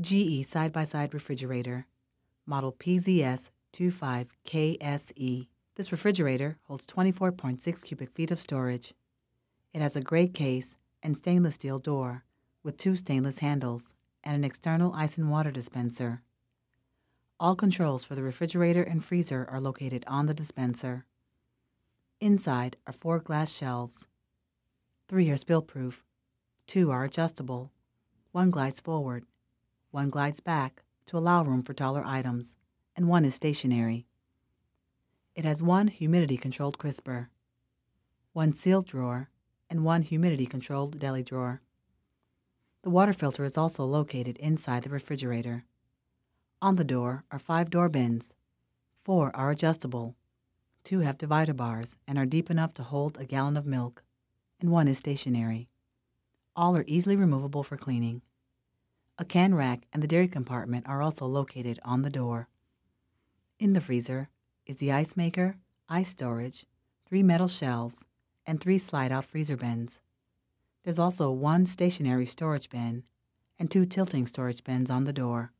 GE side by side refrigerator, model PZS 25KSE. This refrigerator holds 24.6 cubic feet of storage. It has a gray case and stainless steel door with two stainless handles and an external ice and water dispenser. All controls for the refrigerator and freezer are located on the dispenser. Inside are four glass shelves. Three are spill proof, two are adjustable, one glides forward one glides back to allow room for taller items, and one is stationary. It has one humidity controlled crisper, one sealed drawer, and one humidity controlled deli drawer. The water filter is also located inside the refrigerator. On the door are five door bins. Four are adjustable. Two have divider bars and are deep enough to hold a gallon of milk, and one is stationary. All are easily removable for cleaning. A can rack and the dairy compartment are also located on the door. In the freezer is the ice maker, ice storage, three metal shelves, and three slide out freezer bins. There's also one stationary storage bin and two tilting storage bins on the door.